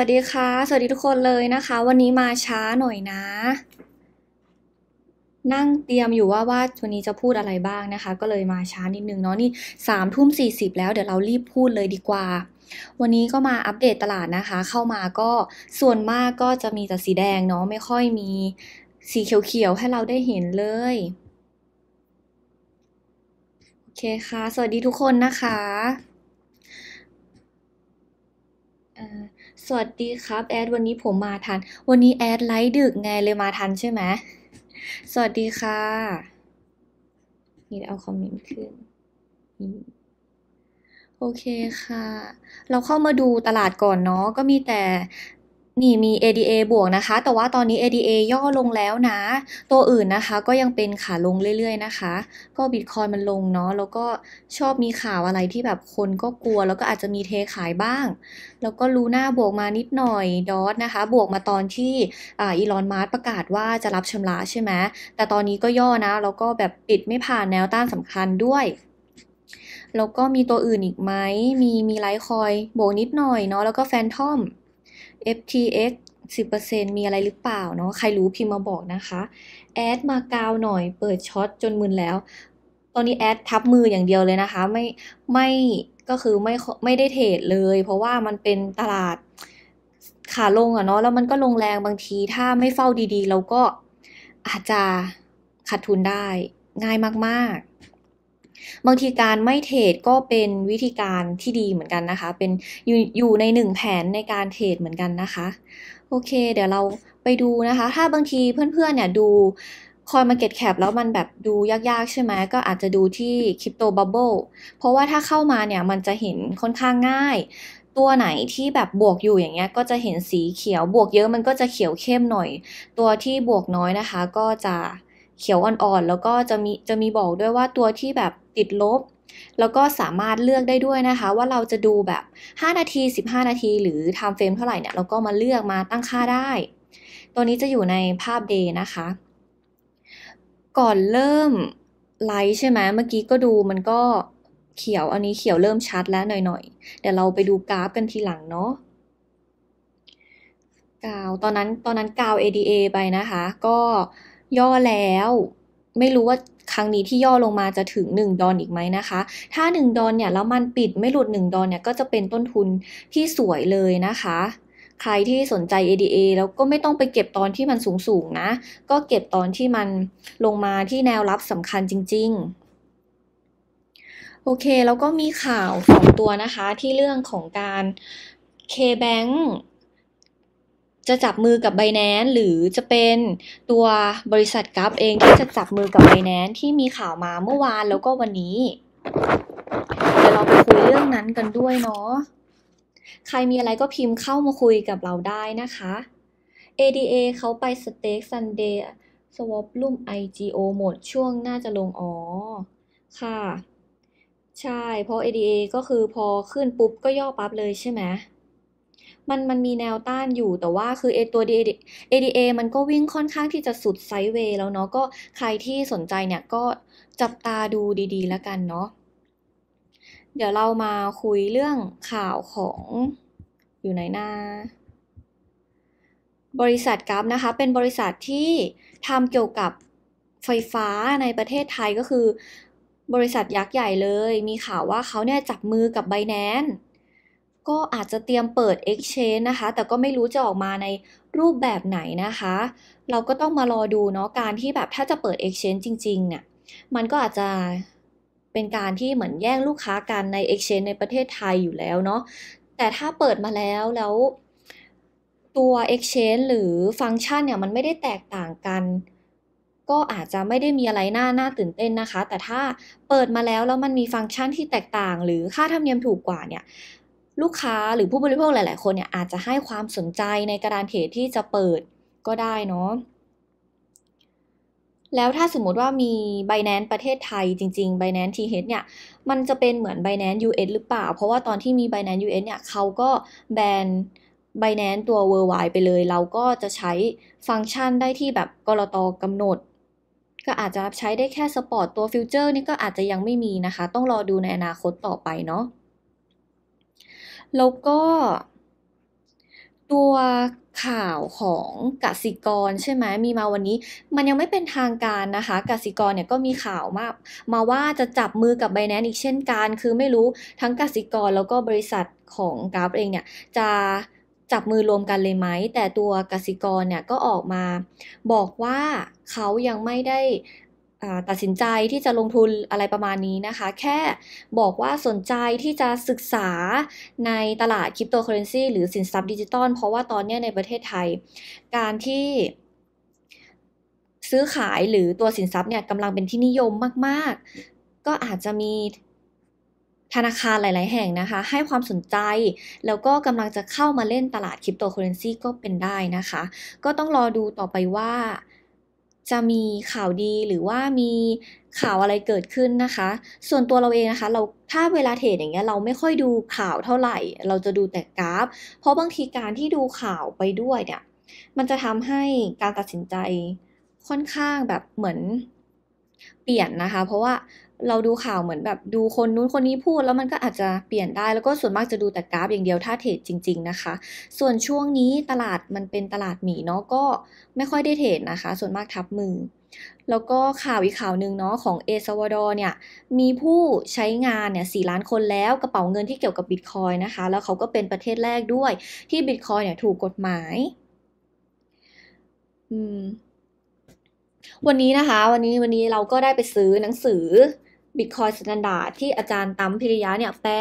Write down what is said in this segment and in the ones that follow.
วัสดีค่ะสวัสดีทุกคนเลยนะคะ วันนี้มาช้าหน่อยนะ นั่งเตรียมอยู่ว่าว่าวันนี้จะพูดอะไรบ้างนะคะ ก็เลยมาช้านิดนึงเนาะนี่สามทุ่มสี่สิบแล้วเดี๋ยวเรารีบพูดเลยดีกว่า วันนี้ก็มาอัปเดตตลาดนะคะ เข้ามาก็ส่วนมากก็จะมีแต่สีแดงเนาะไม่ค่อยมีสีเขียวๆให้เราได้เห็นเลยโอเคค่ะ สวัสดีทุกคนนะคะสวัสดีครับ แอดวันนี้ผมมาทัน วันนี้แอดไลฟ์ดึกไงเลยมาทันใช่ไหม สวัสดีค่ะ นี่เอาคอมเมนต์ขึ้น โอเคค่ะ เราเข้ามาดูตลาดก่อนเนาะก็มีแต่นี่มี ADA บวกนะคะ แต่ว่าตอนนี้ ADA ย่อลงแล้วนะ ตัวอื่นนะคะก็ยังเป็นขาลงเรื่อยๆนะคะ ก็บิตคอยมันลงเนาะ แล้วก็ชอบมีข่าวอะไรที่แบบคนก็กลัว แล้วก็อาจจะมีเทขายบ้าง แล้วก็ลูน่าบวกมานิดหน่อย ดอทนะคะ บวกมาตอนที่อีลอนมาร์ประกาศว่าจะรับชำระใช่ไหม แต่ตอนนี้ก็ย่อนะ แล้วก็แบบปิดไม่ผ่านแนวต้านสำคัญด้วย แล้วก็มีตัวอื่นอีกไหม มีมีไลท์คอยบวกนิดหน่อยเนาะ แล้วก็แฟนทอม FTX 10%มีอะไรหรือเปล่าเนาะ ใครรู้พิมพ์มาบอกนะคะ แอดมากาวหน่อย เปิดช็อตจนมึนแล้ว ตอนนี้แอดทับมืออย่างเดียวเลยนะคะ ไม่ ไม่ ก็คือไม่ ไม่ได้เทรดเลย เพราะว่ามันเป็นตลาดขาลงอะเนาะ แล้วมันก็ลงแรงบางที ถ้าไม่เฝ้าดีๆ เราก็อาจจะขาดทุนได้ ง่ายมากๆบางทีการไม่เทรดก็เป็นวิธีการที่ดีเหมือนกันนะคะ เป็นอยอยู่ในหนึ่งแผนในการเทรดเหมือนกันนะคะ โอเคเดี๋ยวเราไปดูนะคะ ถ้าบางทีเพื่อนๆเนี่ยดูคอยมาเก็ตแคปแล้วมันแบบดูยากๆใช่ไหมก็อาจจะดูที่คริปโตบับเบิลเพราะว่าถ้าเข้ามาเนี่ยมันจะเห็นค่อนข้างง่าย ตัวไหนที่แบบบวกอยู่อย่างเงี้ย ก็จะเห็นสีเขียวบวกเยอะมันก็จะเขียวเข้มหน่อย ตัวที่บวกน้อยนะคะ ก็จะเขียวอ่อนๆ แล้วก็จะมีจะมีบอกด้วยว่าตัวที่แบบติดลบ แล้วก็สามารถเลือกได้ด้วยนะคะ ว่าเราจะดูแบบ 5 นาที 15 นาที หรือ time frame เท่าไหร่เนี่ยเราก็มาเลือกมาตั้งค่าได้ ตัวนี้จะอยู่ในภาพ day นะคะ ก่อนเริ่มไลท์ใช่ไหมเมื่อกี้ก็ดูมันก็เขียวอันนี้เขียวเริ่มชัดแล้วหน่อยๆ เดี๋ยวเราไปดูกราฟกันทีหลังเนาะกาวตอนนั้นตอนนั้นกาว ADA ไปนะคะ ก็ย่อแล้วไม่รู้ว่าครั้งนี้ที่ย่อลงมาจะถึง1ดอนอีกไหมนะคะ ถ้า 1ดอนเนี่ยแล้วมันปิดไม่หลุด 1ดอนเนี่ยก็จะเป็นต้นทุนที่สวยเลยนะคะใครที่สนใจ ADA แล้วก็ไม่ต้องไปเก็บตอนที่มันสูงๆนะ ก็เก็บตอนที่มันลงมาที่แนวรับสำคัญจริงๆโอเคแล้วก็มีข่าวสองตัวนะคะที่เรื่องของการ K-Bank จะจับมือกับ b บแ a n c e หรือจะเป็นตัวบริษัทกราฟเองที่จะจับมือกับ b บแ a n c e ที่มีข่าวมาเมื่อวานแล้วก็วันนี้เดี๋ยวเราไปคุยเรื่องนั้นกันด้วยเนาะใครมีอะไรก็พิมพ์เข้ามาคุยกับเราได้นะคะ ADA เขาไปสเต็กซันเดย์สวอปลุ่ม IGO หมดช่วงน่าจะลงอ๋อค่ะ ใช่เพราะ ADA ก็คือพอขึ้นปุ๊บก็ย่อปั๊บเลยใช่ไหมมันมันมีแนวต้านอยู่แต่ว่าคือเอตัว ADA มันก็วิ่งค่อนข้างที่จะสุดไซด์เวย์แล้วเนาะ ก็ใครที่สนใจเนี่ยก็จับตาดูดีๆแล้วกันเนาะ เดี๋ยวเรามาคุยเรื่องข่าวของอยู่ไหนหน้า บริษัทกราฟนะคะ เป็นบริษัทที่ทำเกี่ยวกับไฟฟ้าในประเทศไทยก็คือ บริษัทยักษ์ใหญ่เลย มีข่าวว่าเขาเนี่ยจับมือกับไบแนนก็อาจจะเตรียมเปิด Exchange นะคะ แต่ก็ไม่รู้จะออกมาในรูปแบบไหนนะคะ เราก็ต้องมารอดูเนาะ การที่แบบถ้าจะเปิด Exchange จริงๆเนี่ยมันก็อาจจะเป็นการที่เหมือนแย่งลูกค้ากันใน Exchange ในประเทศไทยอยู่แล้วเนาะ แต่ถ้าเปิดมาแล้วแล้วตัว Exchange หรือฟังก์ชันเนี่ย มันไม่ได้แตกต่างกัน ก็อาจจะไม่ได้มีอะไรน่าน่าตื่นเต้นนะคะ แต่ถ้าเปิดมาแล้วแล้วมันมีฟังก์ชันที่แตกต่าง หรือค่าธรรมเนียมถูกกว่าเนี่ยลูกค้าหรือผู้บริโภคหลายๆ คนเนี่ยอาจจะให้ความสนใจในกระดานเรดที่จะเปิดก็ได้เนาะ แล้วถ้าสมมติว่ามีไบแน์ประเทศไทย จริงๆไบแน์ทีเเนี่ย มันจะเป็นเหมือนไบแน์ยูเอหรือเปล่า เพราะว่าตอนที่มีไบแน์ยูเอเนี่ย เขาก็แบนไบแน์ตัว w o r l d w i d e ไปเลย เราก็จะใช้ฟังก์ชันได้ที่แบบกรตกำหนด ก็อาจจะใช้ได้แค่สปอร์ตตัวฟิวเจอร์นี่ก็อาจจะยังไม่มีนะคะ ต้องรอดูในอนาคตต่อไปเนาะแล้วก็ตัวข่าวของกสิกรใช่ไหมมีมาวันนี้มันยังไม่เป็นทางการนะคะกสิกรเนี่ยก็มีข่าวมามาว่าจะจับมือกับไบแนนอีกเช่นกันคือไม่รู้ทั้งกสิกรแล้วก็บริษัทของกราฟเองเนี่ยจะจับมือรวมกันเลยไหมแต่ตัวกสิกรเนี่ยก็ออกมา บอกว่าเขายังไม่ได้ตัดสินใจที่จะลงทุนอะไรประมาณนี้นะคะ แค่บอกว่าสนใจที่จะศึกษาในตลาดคริปโตเคอเรนซีหรือสินทรัพย์ดิจิตอลเพราะว่าตอนนี้ในประเทศไทย การที่ซื้อขายหรือตัวสินทรัพย์เนี่ยกำลังเป็นที่นิยมมากๆ ก็อาจจะมีธนาคารหลายๆแห่งนะคะ ให้ความสนใจแล้วก็กำลังจะเข้ามาเล่นตลาดคริปโตเคอเรนซีก็เป็นได้นะคะ ก็ต้องรอดูต่อไปว่าจะมีข่าวดีหรือว่ามีข่าวอะไรเกิดขึ้นนะคะ ส่วนตัวเราเองนะคะ เราถ้าเวลาเทรดอย่างเงี้ยเราไม่ค่อยดูข่าวเท่าไหร่ เราจะดูแต่กราฟ เพราะบางทีการที่ดูข่าวไปด้วยเนี่ย มันจะทำให้การตัดสินใจค่อนข้างแบบเหมือนเปลี่ยนนะคะ เพราะว่าเราดูข่าวเหมือนแบบดูคนนู้นคนนี้พูดแล้วมันก็อาจจะเปลี่ยนได้แล้วก็ส่วนมากจะดูแต่กราฟอย่างเดียว ถ้าเทรดจริงๆ นะคะ ส่วนช่วงนี้ตลาดมันเป็นตลาดหมีเนาะก็ ไม่ค่อยได้เทรดนะคะ ส่วนมากทับมือ แล้วก็ข่าวอีกข่าวหนึ่งเนาะของเอซาวดอร์เนี่ย มีผู้ใช้งานเนี่ยสี่ล้านคนแล้วกระเป๋าเงินที่เกี่ยวกับบิตคอยนะคะ แล้วเขาก็เป็นประเทศแรกด้วยที่บิตคอยเนี่ยถูกกฎหมายวันนี้นะคะ วันนี้วันนี้เราก็ได้ไปซื้อหนังสือบิตคอยสแตนดาร์ดที่อาจารย์ตั้มพิริยะเนี่ยแปล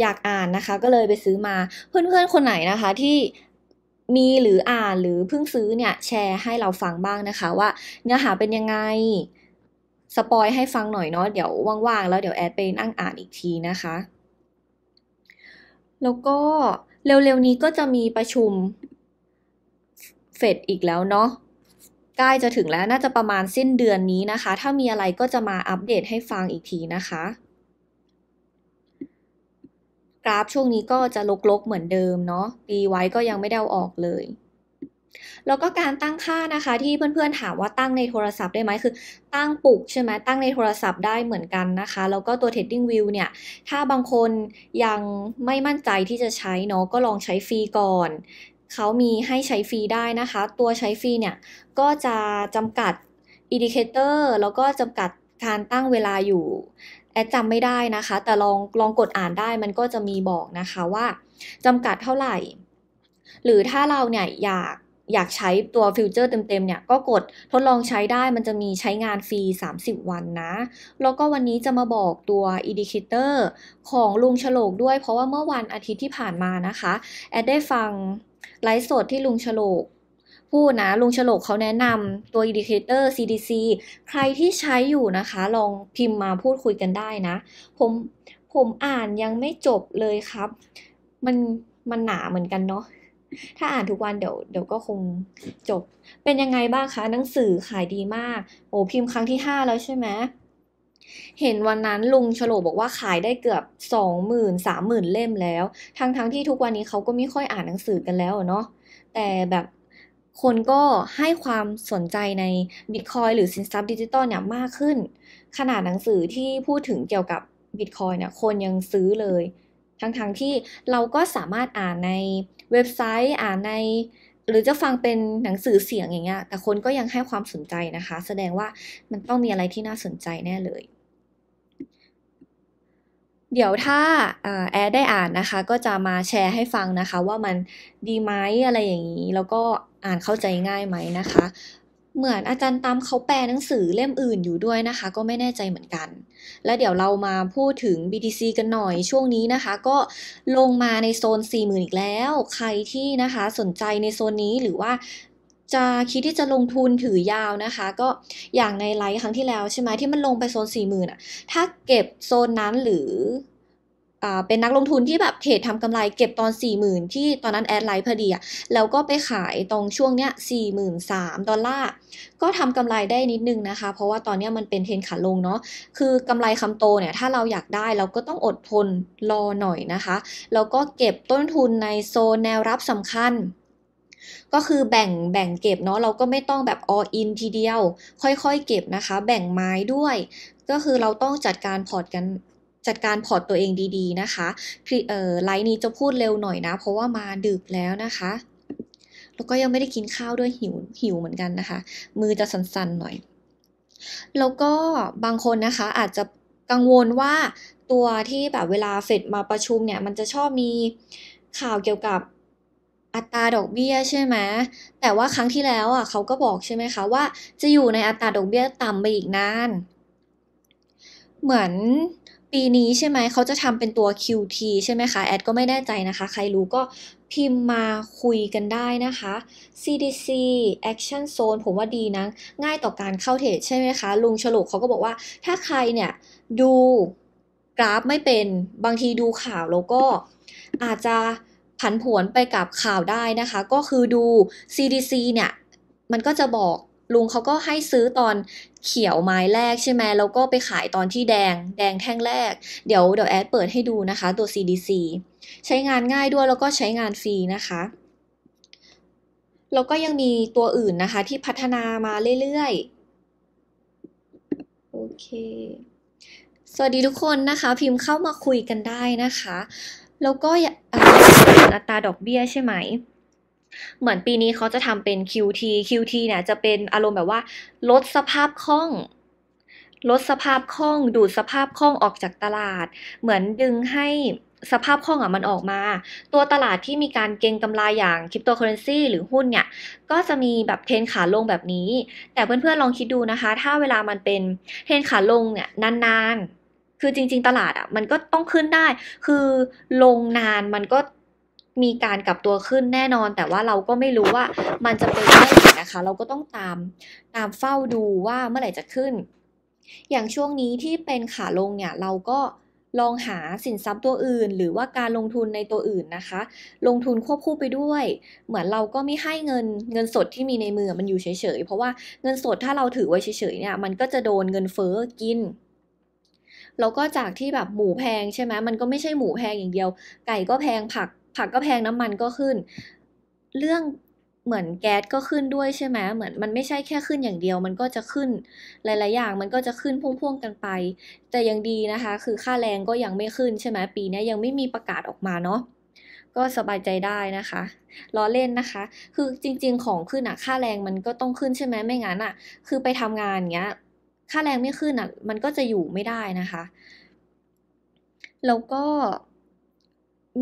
อยากอ่านนะคะ ก็เลยไปซื้อมาเพื่อนๆ คนไหนนะคะที่มีหรืออ่านหรือเพิ่งซื้อเนี่ย แชร์ให้เราฟังบ้างนะคะ ว่าเนื้อหาเป็นยังไงสปอยให้ฟังหน่อยเนาะเดี๋ยวว่างๆแล้ว เดี๋ยวแอดไปนั่งอ่านอีกทีนะคะ แล้วก็เร็วๆนี้ก็จะมีประชุมเฟดอีกแล้วเนาะใกล้จะถึงแล้วน่าจะประมาณสิ้นเดือนนี้นะคะ ถ้ามีอะไรก็จะมาอัปเดตให้ฟังอีกทีนะคะ กราฟช่วงนี้ก็จะลกๆเหมือนเดิมเนาะตีไว้ก็ยังไม่ได้อออกเลยแล้วก็การตั้งค่านะคะ ที่เพื่อนๆถามว่าตั้งในโทรศัพท์ได้ไหมคือ ตั้งปลุกใช่ไหมตั้งในโทรศัพท์ได้เหมือนกันนะคะแล้วก็ตัว Trading View เนี่ยถ้าบางคนยังไม่มั่นใจที่จะใช้เนาะก็ลองใช้ฟรีก่อนเขามีให้ใช้ฟรีได้นะคะ ตัวใช้ฟรีเนี่ย ก็จะจำกัด อินดิเคเตอร์ แล้วก็จำกัดการตั้งเวลาอยู่แอดจำไม่ได้นะคะแต่ลองลองกดอ่านได้มันก็จะมีบอกนะคะว่าจำกัดเท่าไหร่ หรือถ้าเราเนี่ยอยากอยากใช้ตัวฟิวเจอร์เต็มๆเนี่ยก็กดทดลองใช้ได้ มันจะมีใช้งานฟรี30 วันนะ แล้วก็วันนี้จะมาบอกตัวอินดิเคเตอร์ ของลุงฉลกด้วยเพราะว่าเมื่อวันอาทิตย์ที่ผ่านมานะคะ แอดได้ฟังไลฟ์สดที่ลุงฉลกพูดนะลุงฉลกเขาแนะนำตัวอินดิเคเตอร์ CDC ใครที่ใช้อยู่นะคะ ลองพิมพ์มาพูดคุยกันได้นะ ผมผมอ่านยังไม่จบเลยครับ มันมันหนาเหมือนกันเนาะถ้าอ่านทุกวันเดี๋ยวเดี๋ยวก็คงจบ เป็นยังไงบ้างคะหนังสือขายดีมากโอ้พิมพ์ครั้งที่ 5 แล้วใช่ไหมเห็นวันนั้นลุงโฉลบอกว่าขายได้เกือบสองหมื่นสามหมื่นเล่มแล้วทั้งๆทที่ทุกวันนี้เขาก็ไม่ค่อยอ่านหนังสือกันแล้วเนาะแต่แบบคนก็ให้ความสนใจในบิตคอยหรือสินทรัพย์ดิจิตอลเนี่ยมากขึ้น ขนาดหนังสือที่พูดถึงเกี่ยวกับบิตคอยเนี่ยคนยังซื้อเลย ทั้งๆทที่เราก็สามารถอ่านในเว็บไซต์อ่านใน หรือจะฟังเป็นหนังสือเสียงอย่างเงี้ยแต่คนก็ยังให้ความสนใจนะคะ แสดงว่ามันต้องมีอะไรที่น่าสนใจแน่เลยเดี๋ยวถ้าแอดได้อ่านนะคะ ก็จะมาแชร์ให้ฟังนะคะ ว่ามันดีไหมอะไรอย่างนี้ แล้วก็อ่านเข้าใจง่ายไหมนะคะ เหมือนอาจารย์ตามเขาแปลหนังสือเล่มอื่นอยู่ด้วยนะคะ ก็ไม่แน่ใจเหมือนกัน แล้วเดี๋ยวเรามาพูดถึง BTC กันหน่อยช่วงนี้นะคะก็ลงมาในโซน 40,000 อีกแล้ว ใครที่นะคะสนใจในโซนนี้หรือว่าจะคิดที่จะลงทุนถือยาวนะคะ ก็อย่างในไลฟ์ครั้งที่แล้วใช่ไหมที่มันลงไปโซนสี่หมื่นอ่ะถ้าเก็บโซนนั้นหรือเป็นนักลงทุนที่แบบเทรดทำกำไรเก็บตอน 4 0,000ื่นที่ตอนนั้นแอดไลท์พอดีอะแล้วก็ไปขายตรงช่วงเนี้ยสี่หมื่นสามดอลลาร์ก็ทำกำไรได้นิดนึงนะคะ เพราะว่าตอนนี้มันเป็นเทรนขาลงเนาะคือกำไรคำโตเนี่ยถ้าเราอยากได้เราก็ต้องอดทนรอหน่อยนะคะแล้วก็เก็บต้นทุนในโซนแนวรับสำคัญก็คือแบ่งแบ่งเก็บเนาะเราก็ไม่ต้องแบบอออินทีเดียว ค่อยๆ เก็บนะคะ แบ่งไม้ด้วย ก็คือเราต้องจัดการพอร์ตกันจัดการพอร์ตตัวเองดีๆนะคะเอ่อไลน์นี้จะพูดเร็วหน่อยนะ เพราะว่า มาดึกแล้วนะคะ แล้วก็ยังไม่ได้กินข้าวด้วยหิวหิวเหมือนกันนะคะ มือจะสั่นๆหน่อย แล้วก็บางคนนะคะอาจจะกังวลว่าตัวที่แบบเวลาเฟดมาประชุมเนี่ยมันจะชอบมีข่าวเกี่ยวกับอัตราดอกเบี้ยใช่ไหมแต่ว่าครั้งที่แล้วอ่ะเขาก็บอกใช่ไหมคะว่าจะอยู่ในอัตราดอกเบี้ยต่ำไปอีกนาน เหมือนปีนี้ใช่ไหม เขาจะทำเป็นตัว QT ใช่ไหมคะแอดก็ไม่แน่ใจนะคะใครรู้ก็พิมพ์มาคุยกันได้นะคะ CDC Action Zone ผมว่าดีนะง่ายต่อการเข้าเทรดใช่ไหมคะลุงฉลุกเขาก็บอกว่า ถ้าใครเนี่ยดูกราฟไม่เป็นบางทีดูข่าวแล้วก็อาจจะผันผวนไปกับข่าวได้นะคะ ก็คือดู CDC เนี่ยมันก็จะบอกลุงเขาก็ให้ซื้อตอนเขียวไม้แรกใช่ไหมแล้วก็ไปขายตอนที่แดงแดงแท่งแรก เดี๋ยวเดี๋ยวแอดเปิดให้ดูนะคะตัว CDC ใช้งานง่ายด้วยแล้วก็ใช้งานฟรีนะคะแล้วก็ยังมีตัวอื่นนะคะ ที่พัฒนามาเรื่อยๆโอเค สวัสดีทุกคนนะคะ พิมพ์เข้ามาคุยกันได้นะคะแล้วก็อัตราดอกเบี้ยใช่ไหม เหมือนปีนี้เขาจะทำเป็น QT QT เนี่ยจะเป็นอารมณ์แบบว่า ลดสภาพคล่อง ลดสภาพคล่องดูดสภาพคล่องออกจากตลาด เหมือนดึงให้สภาพคล่องอ่ะมันออกมา ตัวตลาดที่มีการเก็งกำไรอย่างคริปโตเคอเรนซีหรือหุ้นเนี่ย ก็จะมีแบบเทรนขาลงแบบนี้ แต่เพื่อนๆลองคิดดูนะคะ ถ้าเวลามันเป็นเทรนขาลงเนี่ยนานคือจริงๆ ตลาดอะ่ะมันก็ต้องขึ้นได้ คือลงนานมันก็มีการกลับตัวขึ้นแน่นอน แต่ว่าเราก็ไม่รู้ว่ามันจะเป็นเมื่อไหร่นะคะ เราก็ต้องตามตามเฝ้าดูว่าเมื่อไหร่จะขึ้น อย่างช่วงนี้ที่เป็นขาลงเนี่ย เราก็ลองหาสินทรัพย์ตัวอื่นหรือว่าการลงทุนในตัวอื่นนะคะ ลงทุนควบคู่ไปด้วย เหมือนเราก็ไม่ให้เงินเงินสดที่มีในมือมันอยู่เฉยๆเพราะว่าเงินสดถ้าเราถือไว้เฉยๆเนี่ยมันก็จะโดนเงินเฟ้อกินแล้วก็จากที่แบบหมูแพงใช่ไหมมันก็ไม่ใช่หมูแพงอย่างเดียว ไก่ก็แพงผัก ผักก็แพงน้ำมันก็ขึ้น เรื่องเหมือนแก๊สก็ขึ้นด้วยใช่ไหมเหมือนมันไม่ใช่แค่ขึ้นอย่างเดียว มันก็จะขึ้น หลายๆอย่างมันก็จะขึ้นพ่วงๆกันไป แต่ยังดีนะคะ คือค่าแรงก็ยังไม่ขึ้นใช่ไหมปีนี้ยังไม่มีประกาศออกมาเนาะก็สบายใจได้นะคะล้อเล่นนะคะ คือจริงๆของขึ้นอะค่าแรงมันก็ต้องขึ้นใช่ไหมไม่งั้นอะคือไปทำงานเงี้ยค่าแรงไม่ขึ้นอ่ะ มันก็จะอยู่ไม่ได้นะคะ แล้วก็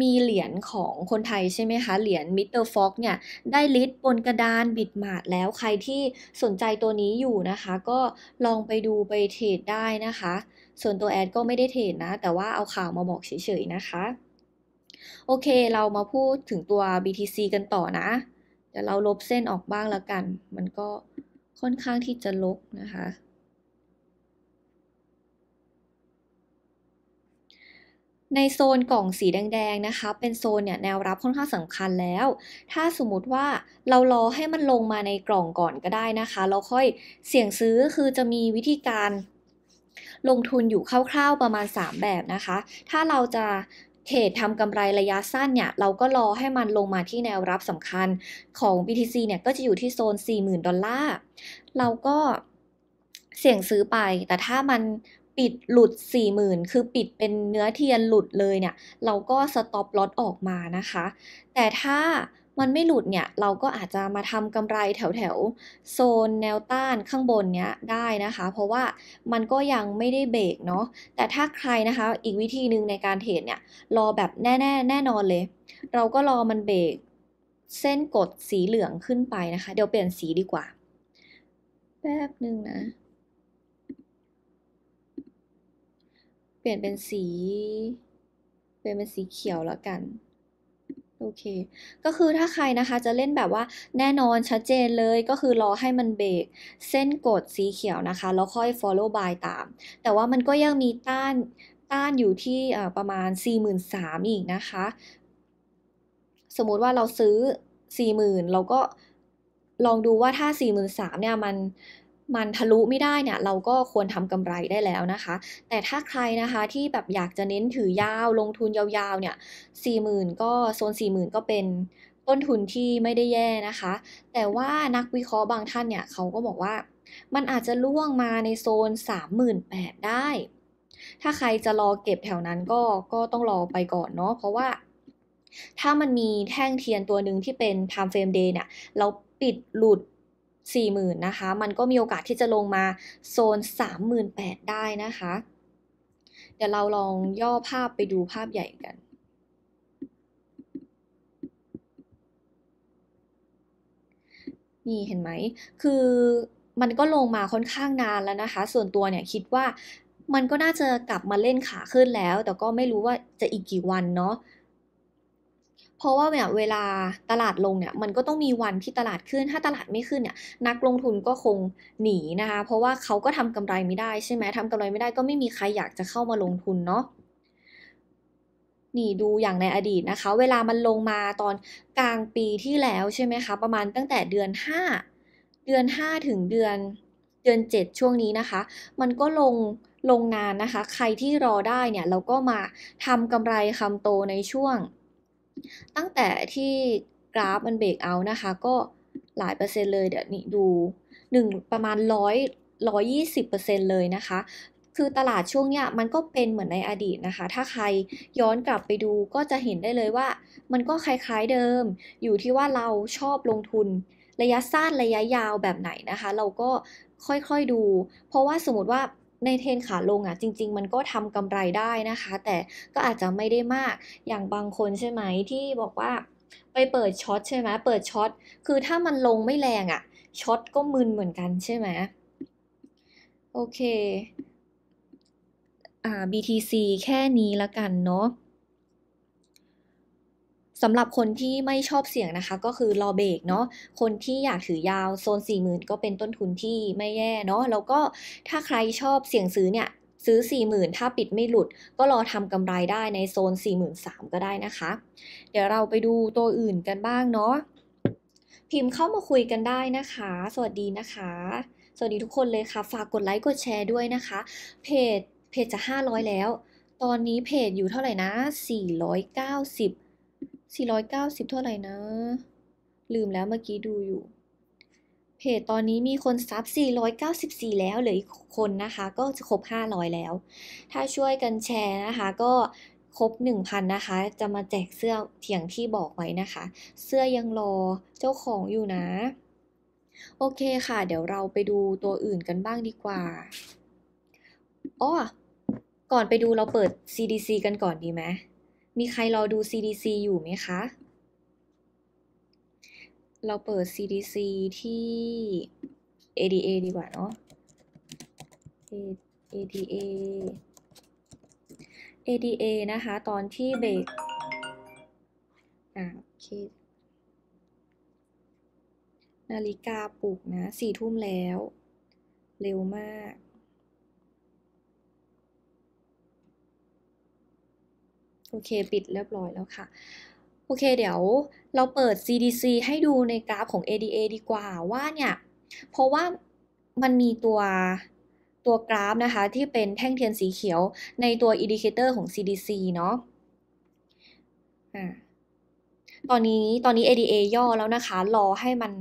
มีเหรียญของคนไทยใช่ไหมคะ เหรียญมิสเตอร์ฟ็อกเนี่ย ได้ลิส์บนกระดานบิดหมาดแล้ว ใครที่สนใจตัวนี้อยู่นะคะ ก็ลองไปดูไปเทรดได้นะคะ ส่วนตัวแอดก็ไม่ได้เทรดนะ แต่ว่าเอาข่าวมาบอกเฉยๆนะคะ โอเค เรามาพูดถึงตัว BTC กันต่อนะ เดี๋ยวเราลบเส้นออกบ้างละกัน มันก็ค่อนข้างที่จะลกนะคะในโซนกล่องสีแดงๆ นะคะ เป็นโซนเนี่ยแนวรับค่อนข้างสำคัญแล้ว ถ้าสมมติว่าเรารอให้มันลงมาในกล่องก่อนก็ได้นะคะ เราค่อยเสี่ยงซื้อคือจะมีวิธีการลงทุนอยู่คร่าวๆประมาณ 3 แบบนะคะ ถ้าเราจะเทรดทำกำไรระยะสั้นเนี่ย เราก็รอให้มันลงมาที่แนวรับสำคัญของ BTC เนี่ยก็จะอยู่ที่โซน 40,000 ดอลลาร์ เราก็เสี่ยงซื้อไป แต่ถ้ามันปิดหลุด40,000คือปิดเป็นเนื้อเทียนหลุดเลยเนี่ย เราก็สต็อปลอตออกมานะคะ แต่ถ้ามันไม่หลุดเนี่ย เราก็อาจจะมาทำกำไรแถวแถวโซนแนวต้านข้างบนเนี้ยได้นะคะ เพราะว่ามันก็ยังไม่ได้เบรกเนาะแต่ถ้าใครนะคะอีกวิธีหนึ่งในการเทรดเนี่ย รอแบบแน่แน่แน่นอนเลย เราก็รอมันเบรกเส้นกดสีเหลืองขึ้นไปนะคะ เดี๋ยวเปลี่ยนสีดีกว่าแป๊บนึงนะเปลี่ยนเป็นสี เปลี่ยนเป็นสีเขียวแล้วกัน โอเค ก็คือถ้าใครนะคะจะเล่นแบบว่าแน่นอนชัดเจนเลยก็คือรอให้มันเบรกเส้นกดสีเขียวนะคะ แล้วค่อย follow by ตาม แต่ว่ามันก็ยังมีต้านต้านอยู่ที่ประมาณ 43,000อีกนะคะ สมมุติว่าเราซื้อ 40,000เราก็ลองดูว่าถ้า 43,000เนี่ยมันมันทะลุไม่ได้เนี่ยเราก็ควรทำกำไรได้แล้วนะคะ แต่ถ้าใครนะคะที่แบบอยากจะเน้นถือยาวลงทุนยาว ๆเนี่ยสี่หมื่นก็โซนสี่หมื่นก็เป็นต้นทุนที่ไม่ได้แย่นะคะ แต่ว่านักวิเคราะห์บางท่านเนี่ยเขาก็บอกว่า มันอาจจะล่วงมาในโซน 38,000ได้ ถ้าใครจะรอเก็บแถวนั้นก็ก็ต้องรอไปก่อนเนาะเพราะว่า ถ้ามันมีแท่งเทียนตัวหนึ่งที่เป็น time frame day เนี่ยเราปิดหลุด40,000 นะคะ มันก็มีโอกาสที่จะลงมาโซน 38,000 ได้นะคะ เดี๋ยวเราลองย่อภาพไปดูภาพใหญ่กัน นี่เห็นไหม คือมันก็ลงมาค่อนข้างนานแล้วนะคะ ส่วนตัวเนี่ยคิดว่ามันก็น่าจะกลับมาเล่นขาขึ้นแล้ว แต่ก็ไม่รู้ว่าจะอีกกี่วันเนาะเพราะว่าเนี่ยเวลาตลาดลงเนี่ยมันก็ต้องมีวันที่ตลาดขึ้นถ้าตลาดไม่ขึ้นเนี่ยนักลงทุนก็คงหนีนะคะ เพราะว่าเขาก็ทำกำไรไม่ได้ใช่ไหมทำกำไรไม่ได้ก็ไม่มีใครอยากจะเข้ามาลงทุนเนาะนี่ดูอย่างในอดีตนะคะ เวลามันลงมาตอนกลางปีที่แล้วใช่ไหมคะประมาณตั้งแต่เดือน5เดือน 5 ถึงเดือน เดือน7ช่วงนี้นะคะ มันก็ลงลงนานนะคะ ใครที่รอได้เนี่ยเราก็มาทำกำไรคำโตในช่วงตั้งแต่ที่กราฟมันเบรกเอานะคะ ก็หลายเปอร์เซ็นต์เลยเดี๋ยว นี้ดู 1 ประมาณร้อยร้อยยี่สิบเปอร์เซ็นต์เลยนะคะ คือตลาดช่วงเนี้ยมันก็เป็นเหมือนในอดีตนะคะ ถ้าใครย้อนกลับไปดูก็จะเห็นได้เลยว่ามันก็คล้าย ๆ เดิม อยู่ที่ว่าเราชอบลงทุนระยะสั้นระยะยาวแบบไหนนะคะ เราก็ค่อย ๆ ดู เพราะว่าสมมติว่าในเทรนขาลงอะ่ะจริง ๆ มันก็ทำกำไรได้นะคะ แต่ก็อาจจะไม่ได้มากอย่างบางคนใช่ไหมที่บอกว่าไปเปิดช็อตใช่ไหมเปิดช็อตคือถ้ามันลงไม่แรงอะ่ะช็อตก็มึนเหมือนกันใช่ไหม โอเค อ่า BTC แค่นี้ละกันเนาะสำหรับคนที่ไม่ชอบเสี่ยงนะคะ ก็คือรอเบรกเนาะคนที่อยากถือยาว โซน4มื่นก็เป็นต้นทุนที่ไม่แย่เนาะแล้วก็ถ้าใครชอบเสี่ยงซื้อเนี่ย ซื้อ4มื่นถ้าปิดไม่หลุด ก็รอทำกำไรได้ในโซน4นสามก็ได้นะคะ เดี๋ยวเราไปดูตัวอื่นกันบ้างเนาะพิมพ์เข้ามาคุยกันได้นะคะ สวัสดีนะคะ สวัสดีทุกคนเลยค่ะ ฝากกดไลค์กดแชร์ด้วยนะคะ เพจเพจจะ500แล้วตอนนี้เพจอยู่เท่าไหร่นะ490 490 เท่าไหร่นะ ลืมแล้วเมื่อกี้ดูอยู่ เพจตอนนี้มีคนซับ494 แล้วเหลืออีกคนนะคะ ก็จะครบ 500 แล้ว ถ้าช่วยกันแชร์นะคะ ก็ครบ 1,000 นะคะ จะมาแจกเสื้อเถียงที่บอกไว้นะคะ เสื้อยังรอเจ้าของอยู่นะ โอเคค่ะ เดี๋ยวเราไปดูตัวอื่นกันบ้างดีกว่าอ๋อก่อนไปดูเราเปิด CDC กันก่อนดีไหมมีใครรอดู CDC อยู่ไหมคะ เราเปิด CDC ที่ ADA ดีกว่าเนาะ ADA ADA นะคะตอนที่เบรกอ่าโอเคนาฬิกาปลุกนะ สี่ทุ่มแล้ว เร็วมากโอเค ปิดเรียบร้อยแล้วค่ะ โอเค เดี๋ยวเราเปิด CDC ให้ดูในกราฟของ ADA ดีกว่าว่าเนี่ย เพราะว่ามันมีตัวตัวกราฟนะคะที่เป็นแท่งเทียนสีเขียวในตัวอินดิเคเตอร์ของ CDC เนาะอตอนนี้ตอนนี้ ADA ย่อแล้วนะคะ รอให้มัน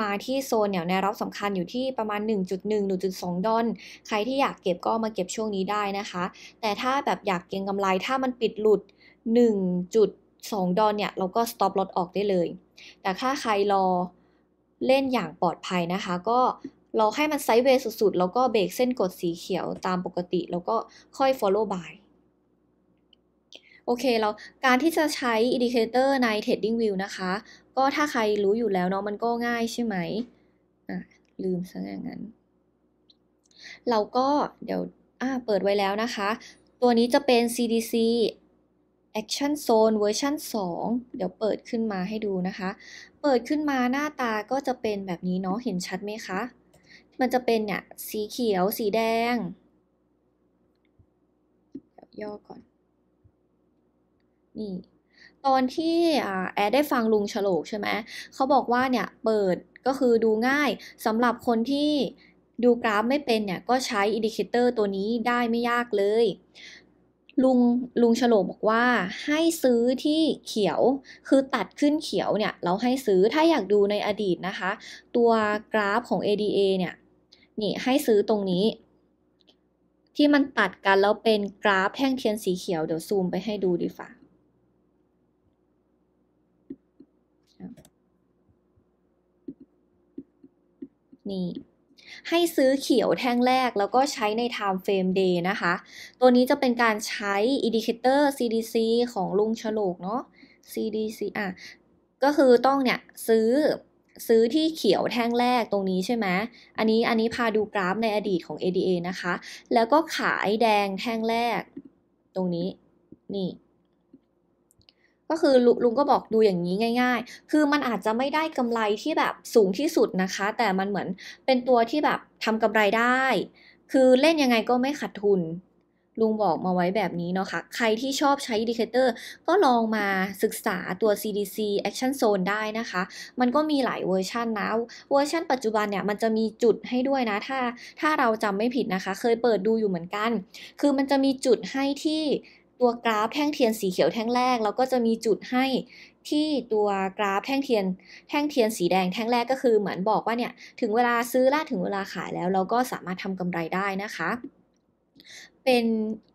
มาที่โซนแนวแนวรับสำคัญอยู่ที่ประมาณ 1.1-1.2ดอลใครที่อยากเก็บก็มาเก็บช่วงนี้ได้นะคะ แต่ถ้าแบบอยากเก็งกำไรถ้ามันปิดหลุด1.2 ดอลเนี่ย เราก็ stop loss ออกได้เลย แต่ถ้าใครรอเล่นอย่างปลอดภัยนะคะ ก็ รอให้มันไซด์เวย์สุดๆแล้วก็เบรกเส้นกดสีเขียวตามปกติ แล้วก็ค่อย follow buy โอเคแล้วการที่จะใช้ indicator ใน trading view นะคะ ก็ถ้าใครรู้อยู่แล้วเนาะมันก็ง่ายใช่ไหม ลืมซะอย่างนั้น เราก็เดี๋ยวอ่าเปิดไว้แล้วนะคะ ตัวนี้จะเป็น CDC Action Zone เวอร์ชัน2เดี๋ยวเปิดขึ้นมาให้ดูนะคะ เปิดขึ้นมาหน้าตาก็จะเป็นแบบนี้เนาะเห็นชัดไหมคะ มันจะเป็นเนี่ยสีเขียวสีแดงย่อก่อนนี่ตอนที่แอดได้ฟังลุงฉลกใช่ไหมเขาบอกว่าเนี่ยเปิดก็คือดูง่ายสำหรับคนที่ดูกราฟไม่เป็นเนี่ยก็ใช้อินดิเคเตอร์ตัวนี้ได้ไม่ยากเลยลุงลุงฉลบอกว่าให้ซื้อที่เขียวคือตัดขึ้นเขียวเนี่ย เราให้ซื้อถ้าอยากดูในอดีตนะคะ ตัวกราฟของ ADA เนี่ย นี่ให้ซื้อตรงนี้ ที่มันตัดกัน แล้วเป็นกราฟแท่งเทียนสีเขียวเดี๋ยวซูมไปให้ดูดีฝ่านี่ให้ซื้อเขียวแท่งแรกแล้วก็ใช้ใน time frame day นะคะ ตัวนี้จะเป็นการใช้ indicator CDC ของลุงฉลกเนาะ CDC อ่ะ ก็คือต้องเนี่ยซื้อซื้อที่เขียวแท่งแรกตรงนี้ใช่ไหม อันนี้อันนี้พาดูกราฟในอดีตของ ADA นะคะ แล้วก็ขายแดงแท่งแรกตรงนี้นี่ก็คือลุงก็บอกดูอย่างนี้ง่ายๆ คือมันอาจจะไม่ได้กำไรที่แบบสูงที่สุดนะคะ แต่มันเหมือนเป็นตัวที่แบบทำกำไรได้ คือเล่นยังไงก็ไม่ขาดทุน ลุงบอกมาไว้แบบนี้เนาะคะ่ะ ใครที่ชอบใช้ดิเคเตอร์ก็ลองมาศึกษาตัว CDC Action Zone ได้นะคะ มันก็มีหลายเวอร์ชันนะ เวอร์ชันปัจจุบันเนี่ยมันจะมีจุดให้ด้วยนะ ถ้า ถ้าเราจำไม่ผิดนะคะ เคยเปิดดูอยู่เหมือนกัน คือมันจะมีจุดให้ที่ตัวกราฟแท่งเทียนสีเขียวแท่งแรก แล้วก็จะมีจุดให้ที่ตัวกราฟแท่งเทียน แท่งเทียนสีแดงแท่งแรกก็คือเหมือนบอกว่าเนี่ยถึงเวลาซื้อและถึงเวลาขายแล้วเราก็สามารถทำกำไรได้นะคะ เป็น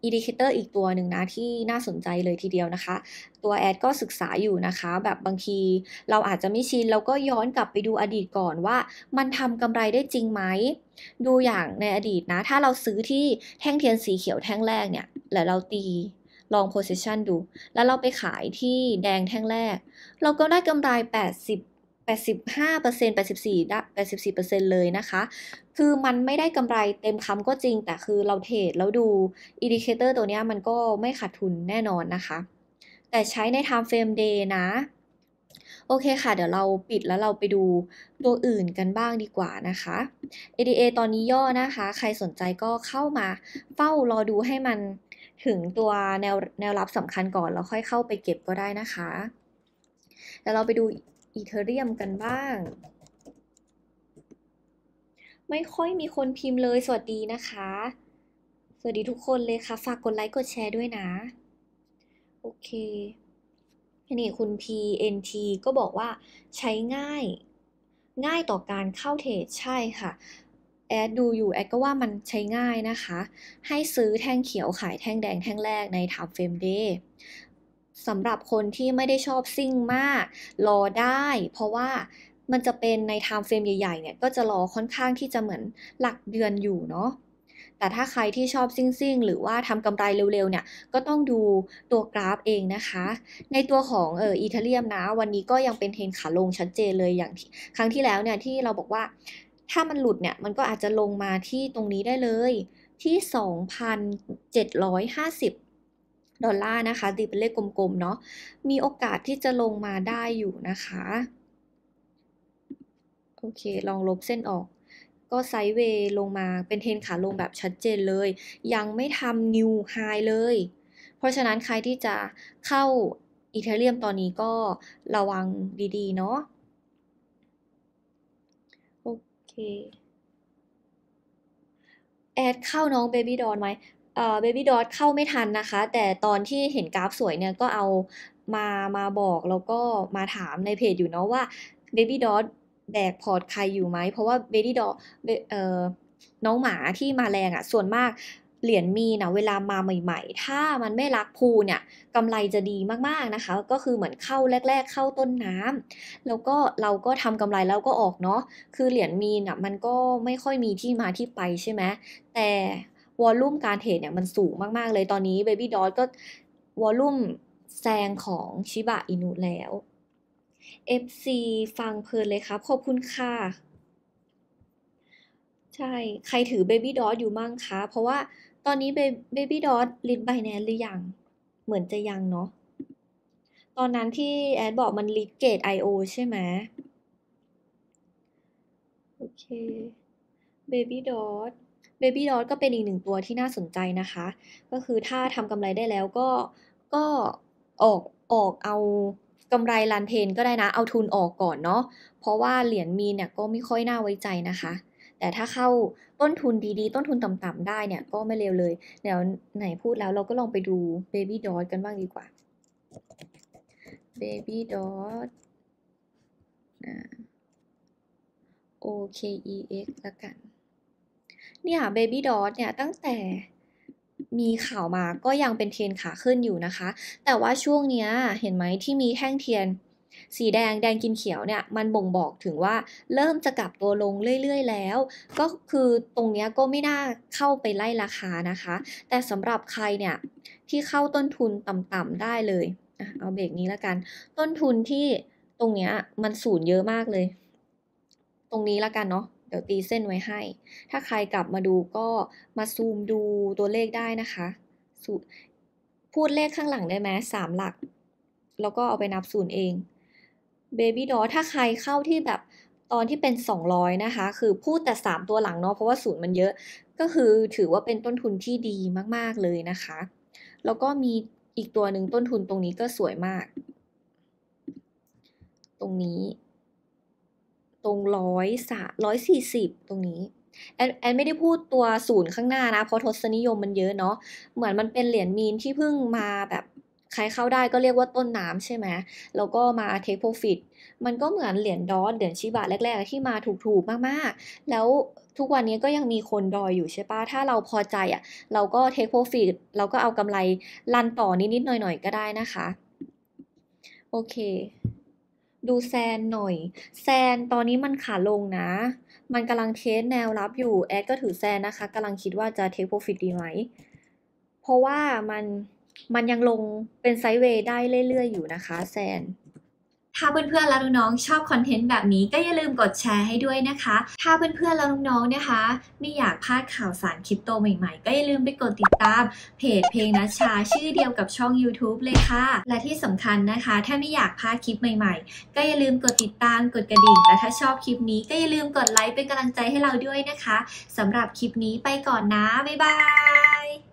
อินดิเคเตอร์อีกตัวหนึ่งนะที่น่าสนใจเลยทีเดียวนะคะ ตัวแอดก็ศึกษาอยู่นะคะ แบบบางทีเราอาจจะไม่ชิน เราก็ย้อนกลับไปดูอดีตก่อนว่า มันทำกำไรได้จริงไหมดูอย่างในอดีตนะ ถ้าเราซื้อที่แท่งเทียนสีเขียวแท่งแรกเนี่ยแล้วเราตีลอง position ดู แล้วเราไปขายที่แดงแท่งแรก เราก็ได้กำไร 80 85% 84 ได้ 84%เลยนะคะ คือมันไม่ได้กำไรเต็มคำก็จริง แต่คือเราเทรดแล้วดูอิ d ด c a คเตอร์ตัวนี้มันก็ไม่ขาดทุนแน่นอนนะคะ แต่ใช้ใน time frame day นะ โอเคค่ะ เดี๋ยวเราปิดแล้วเราไปดูตัวอื่นกันบ้างดีกว่านะคะ ADA ตอนนี้ย่อนะคะ ใครสนใจก็เข้ามาเฝ้ารอดูให้มันถึงตัวแนวแนวรับสำคัญก่อนแล้วค่อยเข้าไปเก็บก็ได้นะคะแต่เราไปดูอีเทอรียมกันบ้าง ไม่ค่อยมีคนพิมพ์เลย สวัสดีนะคะ สวัสดีทุกคนเลยค่ะ ฝากกดไลค์กดแชร์ด้วยนะ โอเค นี่คุณ PNT ก็บอกว่าใช้ง่าย ง่ายต่อการเข้าเทรดใช่ค่ะแอดดูอยู่แอดก็ว่ามันใช้ง่ายนะคะ ให้ซื้อแท่งเขียวขายแท่งแดงแท่งแรกในทับเฟรมเดย์สำหรับคนที่ไม่ได้ชอบซิ่งมาก รอได้ เพราะว่ามันจะเป็นในททมเฟรมใหญ่ๆ เนี่ย ก็จะรอค่อนข้างที่จะเหมือนหลักเดือนอยู่เนาะแต่ถ้าใครที่ชอบซิ่งซิ่งหรือว่าทำกำไรเร็วๆเนี่ย ก็ต้องดูตัวกราฟเองนะคะ ในตัวของเอออีเทเรียมนะวันนี้ก็ยังเป็นเทรนขาลงชัดเจนเลยอย่างครั้งที่แล้วเนี่ยที่เราบอกว่าถ้ามันหลุดเนี่ย มันก็อาจจะลงมาที่ตรงนี้ได้เลย ที่ 2,750 ดอลลาร์นะคะตีเป็นเลขกลมๆเนาะมีโอกาสที่จะลงมาได้อยู่นะคะ โอเคลองลบเส้นออก ก็ไซด์เวย์ลงมาเป็นเทนขาลงแบบชัดเจนเลย ยังไม่ทำนิวไฮเลย เพราะฉะนั้นใครที่จะเข้าอีเทเรียมตอนนี้ก็ระวังดีๆเนาะคแอดเข้าน้องเบบี้ดอทไหมเออเบบี้ดอทเข้าไม่ทันนะคะ แต่ตอนที่เห็นกราฟสวยเนี่ยก็เอามามาบอกแล้วก็มาถามในเพจอยู่เนาะว่าเบบี้ดอทแบกพอร์ตใครอยู่ไหม เพราะว่าเบบี้ดอทเออน้องหมาที่มาแรงอะ่ะส่วนมากเหรียญมีนะเวลามาใหม่ๆ ถ้ามันไม่รักภูเนี่ยกำไรจะดีมากๆนะคะ ก็คือเหมือนเข้าแรกๆเข้าต้นน้ำ แล้วก็เราก็ทำกำไรแล้วก็ออกเนาะคือเหรียญมีนะมันก็ไม่ค่อยมีที่มาที่ไปใช่ไหมแต่วอลลุ่มการเทรดเนี่ยมันสูงมากๆ เลยตอนนี้ Baby d o ทก็วอลลุ่มแซงของชิบะอินุแล้ว FC ฟังเพลินเลยครับ ขอบคุณค่ะใช่ใครถือ Baby d o ทอยู่มั่งคะเพราะว่าตอนนี้เบบี้ดอทลิดไบแนนหรือยังเหมือนจะยังเนาะตอนนั้นที่แอดบอกมันลิดเกต I.O. ใช่ไหมโอเคเบบี้ดอทเบบี้ดอทก็เป็นอีกหนึ่งตัวที่น่าสนใจนะคะ ก็คือถ้าทำกำไรได้แล้วก็ก็ออกออกเอากำไรลันเทน ก็ได้นะ เอาทุนออกก่อนเนาะเพราะว่าเหรียญมีเนี่ยก็ไม่ค่อยน่าไว้ใจนะคะแต่ถ้าเข้าต้นทุนดีๆ ต้นทุนต่ำๆได้เนี่ยก็ไม่เลวเลยเดี๋ยวไหนพูดแล้วเราก็ลองไปดู Baby Dot กันบ้างดีกว่า Baby Dot เอ OKEX ละกัน เนี่ย Baby Dot เนี่ยตั้งแต่มีข่าวมาก็ยังเป็นเทรนขาขึ้นอยู่นะคะ แต่ว่าช่วงเนี้ยเห็นไหมที่มีแท่งเทียนสีแดงแดงกินเขียวเนี่ย มันบ่งบอกถึงว่าเริ่มจะกลับตัวลงเรื่อย ๆ แล้ว ก็คือตรงนี้ก็ไม่น่าเข้าไปไล่ราคานะคะ แต่สำหรับใครเนี่ยที่เข้าต้นทุนต่ำๆได้เลยเอาเบรกนี้แล้วกัน ต้นทุนที่ตรงเนี้ยมันศูนย์เยอะมากเลย ตรงนี้แล้วกันเนาะเดี๋ยวตีเส้นไว้ให้ ถ้าใครกลับมาดูก็มาซูมดูตัวเลขได้นะคะพูดเลขข้างหลังได้ไหมสามหลัก แล้วก็เอาไปนับศูนย์เองเบบี้ดอถ้าใครเข้าที่แบบ ตอนที่เป็น 200นะคะ คือพูดแต่ 3 ตัวหลังเนาะ เพราะว่าศูนย์มันเยอะ ก็คือถือว่าเป็นต้นทุนที่ดีมาก ๆ เลยนะคะ แล้วก็มีอีกตัวหนึ่งต้นทุนตรงนี้ก็สวยมาก ตรงนี้ ตรงร้อยสามร้อยสี่สิบตรงนี้แอนแอนไม่ได้พูดตัวศูนย์ข้างหน้านะ เพราะทศนิยมมันเยอะเนาะ เหมือนมันเป็นเหรียญมีนที่เพิ่งมาแบบใครเข้าได้ก็เรียกว่าต้นน้ำใช่ไหม แล้วก็มาเทคโปรฟิตมันก็เหมือนเหรียญดอทเหรียญชิบะแรกๆที่มาถูกๆมากๆ แล้วทุกวันนี้ก็ยังมีคนดอยอยู่ใช่ปะถ้าเราพอใจอะ่ะ เราก็เทคโปรฟิตเราก็เอากำไรลันต่อนิดๆหน่อยๆก็ได้นะคะ โอเค ดูแซนหน่อย แซนตอนนี้มันขาลงนะ มันกำลังเทสแนวรับอยู่ แอดก็ถือแซนนะคะกำลังคิดว่าจะเทคโปรฟิตดีไหมเพราะว่ามันมันยังลงเป็นไซด์เวย์ได้เรื่อยๆ อยู่นะคะแซน ถ้าเพื่อนๆและน้องๆชอบคอนเทนต์แบบนี้ก็อย่าลืมกดแชร์ให้ด้วยนะคะ ถ้าเพื่อนๆและน้องๆนะคะไม่อยากพลาดข่าวสารคริปโตใหม่ๆ ก็อย่าลืมไปกดติดตาม เพจเพลงนัชชาชื่อเดียวกับช่อง YouTube เลยค่ะ และที่สำคัญนะคะ ถ้าไม่อยากพลาดคลิปใหม่ๆ ก็อย่าลืมกดติดตามกดกระดิ่ง และถ้าชอบคลิปนี้ก็อย่าลืมกดไลค์เป็นกำลังใจให้เราด้วยนะคะสำหรับคลิปนี้ไปก่อนนะ บ๊ายบาย